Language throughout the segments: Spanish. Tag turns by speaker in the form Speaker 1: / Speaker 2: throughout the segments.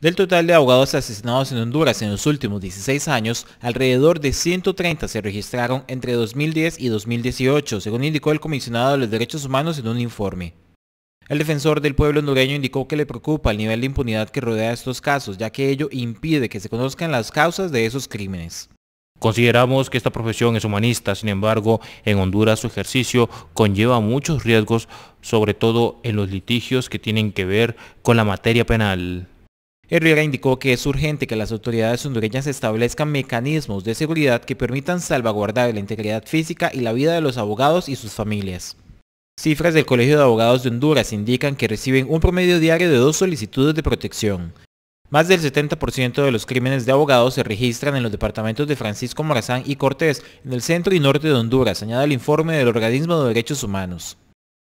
Speaker 1: Del total de abogados asesinados en Honduras en los últimos 16 años, alrededor de 130 se registraron entre 2010 y 2018, según indicó el comisionado de los derechos humanos en un informe. El defensor del pueblo hondureño indicó que le preocupa el nivel de impunidad que rodea estos casos, ya que ello impide que se conozcan las causas de esos crímenes.
Speaker 2: Consideramos que esta profesión es humanista, sin embargo, en Honduras su ejercicio conlleva muchos riesgos, sobre todo en los litigios que tienen que ver con la materia penal.
Speaker 1: Herrera indicó que es urgente que las autoridades hondureñas establezcan mecanismos de seguridad que permitan salvaguardar la integridad física y la vida de los abogados y sus familias. Cifras del Colegio de Abogados de Honduras indican que reciben un promedio diario de dos solicitudes de protección. Más del 70% de los crímenes de abogados se registran en los departamentos de Francisco Morazán y Cortés, en el centro y norte de Honduras, añade el informe del Organismo de Derechos Humanos.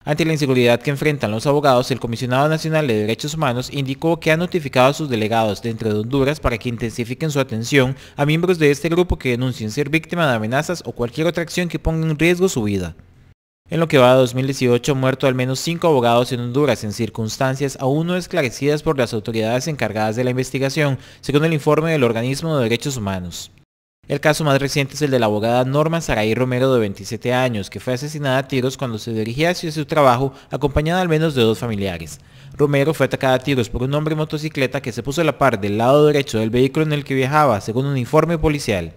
Speaker 1: Ante la inseguridad que enfrentan los abogados, el Comisionado Nacional de Derechos Humanos indicó que ha notificado a sus delegados dentro de Honduras para que intensifiquen su atención a miembros de este grupo que denuncien ser víctimas de amenazas o cualquier otra acción que ponga en riesgo su vida. En lo que va a 2018 han muerto al menos cinco abogados en Honduras en circunstancias aún no esclarecidas por las autoridades encargadas de la investigación, según el informe del organismo de derechos humanos. El caso más reciente es el de la abogada Norma Saray Romero de 27 años, que fue asesinada a tiros cuando se dirigía hacia su trabajo acompañada al menos de dos familiares. Romero fue atacada a tiros por un hombre en motocicleta que se puso a la par del lado derecho del vehículo en el que viajaba, según un informe policial.